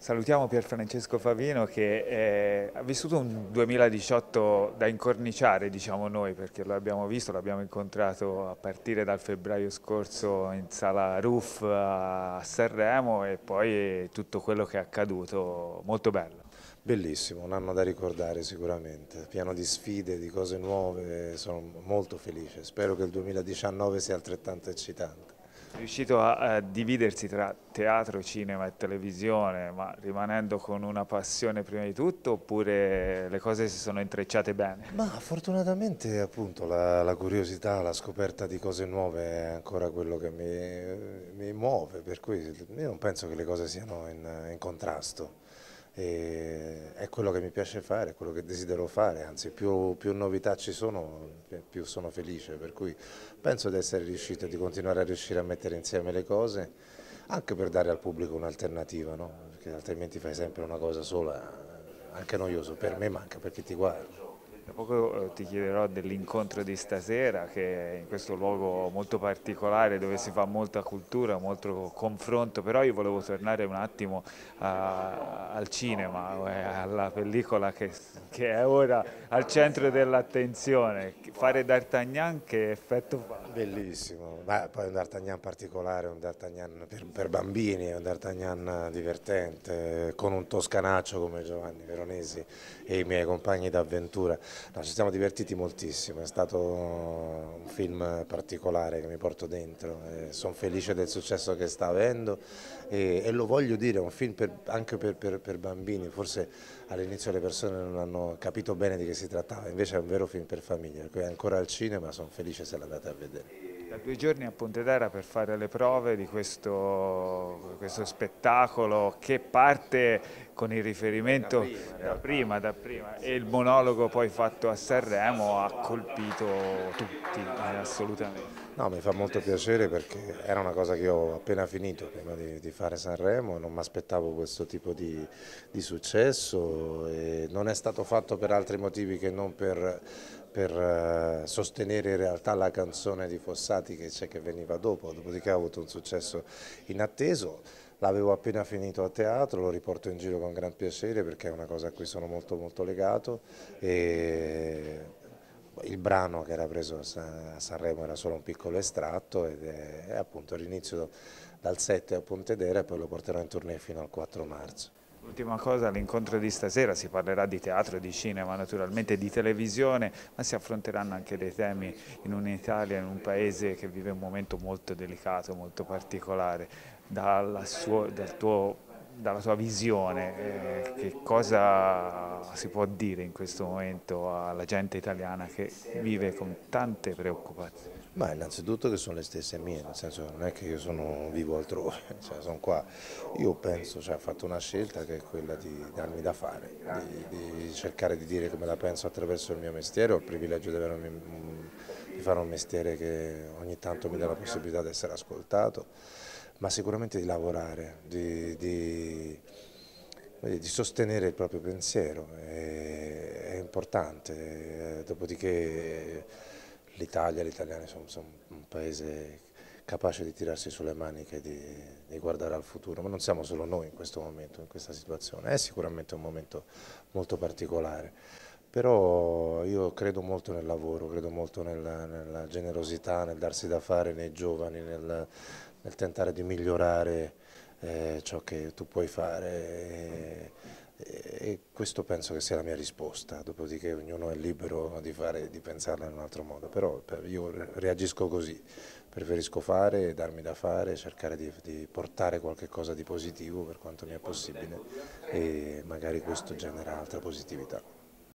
Salutiamo Pier Francesco Favino che eh, ha vissuto un 2018 da incorniciare, diciamo noi, perché lo abbiamo visto, l'abbiamo incontrato a partire dal febbraio scorso in sala RUF a Sanremo e poi tutto quello che è accaduto, molto bello. Bellissimo, un anno da ricordare sicuramente, pieno di sfide, di cose nuove, sono molto felice, spero che il 2019 sia altrettanto eccitante riuscito a, a, dividersi tra teatro, cinema e televisione, ma rimanendo con una passione prima di tutto, oppure le cose si sono intrecciate bene? Ma fortunatamente appunto la, la curiosità, la scoperta di cose nuove è ancora quello che mi, mi, muove, per cui io non penso che le cose siano in, in contrasto. E è quello che mi piace fare, è quello che desidero fare, anzi più, più, novità ci sono eh, più sono felice, per cui penso di essere riuscito e di continuare a riuscire a mettere insieme le cose, anche per dare al pubblico un'alternativa, no? perché altrimenti fai sempre una cosa sola, anche noioso per me ma anche per chi ti guarda poco eh, ti chiederò dell'incontro di stasera che è in questo luogo molto particolare dove si fa molta cultura, molto confronto, però io volevo tornare un attimo a, eh, al cinema, eh, alla pellicola che, che è ora al centro dell'attenzione. Fare D'Artagnan che effetto fa? Bellissimo, Beh, poi è un D'Artagnan particolare, un D'Artagnan per, per, bambini, è un D'Artagnan divertente, con un toscanaccio come Giovanni Veronesi e i miei compagni d'avventura. No, ci siamo divertiti moltissimo, è stato un film particolare che mi porto dentro, sono felice del successo che sta avendo e, e lo voglio dire, è un film per, anche per, per bambini, forse all'inizio le persone non hanno capito bene di che si trattava, invece è un vero film per famiglia, qui è ancora al cinema, sono felice se l'andate a vedere da due giorni a Pontedera per fare le prove di questo, questo spettacolo che parte con il riferimento da prima, eh, da prima, e il monologo poi fatto a Sanremo ha colpito tutti eh, assolutamente. No, mi fa molto piacere perché era una cosa che ho appena finito prima di, di fare Sanremo, non mi aspettavo questo tipo di, di successo, non è stato fatto per altri motivi che non per, per eh, sostenere in realtà la canzone di Fossati che c'è che veniva dopo, dopodiché ha avuto un successo inatteso. L'avevo appena finito a teatro, lo riporto in giro con gran piacere perché è una cosa a cui sono molto molto legato e il brano che era preso a Sanremo era solo un piccolo estratto ed è, appunto l'inizio dal 7 a Pontedera e poi lo porterò in tournée fino al 4 marzo. L'ultima cosa, l'incontro di stasera si parlerà di teatro, di cinema, naturalmente di televisione, ma si affronteranno anche dei temi in un'Italia, in un paese che vive un momento molto delicato, molto particolare. Suo, dal tuo dalla sua visione, eh, che cosa si può dire in questo momento alla gente italiana che vive con tante preoccupazioni? Ma innanzitutto che sono le stesse mie, nel senso che non è che io sono, vivo altrove, cioè sono qua. Io penso, cioè, ho fatto una scelta che è quella di darmi da fare, di, di cercare di dire come la penso attraverso il mio mestiere, ho il privilegio di avere di fare un mestiere che ogni tanto mi dà la possibilità di essere ascoltato ma sicuramente di lavorare, di, di, di sostenere il proprio pensiero, è, è importante, eh, dopodiché l'Italia, gli italiani sono, sono, un paese capace di tirarsi sulle maniche e di, di, guardare al futuro, ma non siamo solo noi in questo momento, in questa situazione, è sicuramente un momento molto particolare, però io credo molto nel lavoro, credo molto nella, nella generosità, nel darsi da fare nei giovani, nel nel tentare di migliorare eh, ciò che tu puoi fare e, e, questo penso che sia la mia risposta, dopodiché ognuno è libero di, fare, di pensarla in un altro modo, però io reagisco così, preferisco fare, darmi da fare, cercare di, di portare qualcosa di positivo per quanto mi è possibile e magari questo genera altra positività.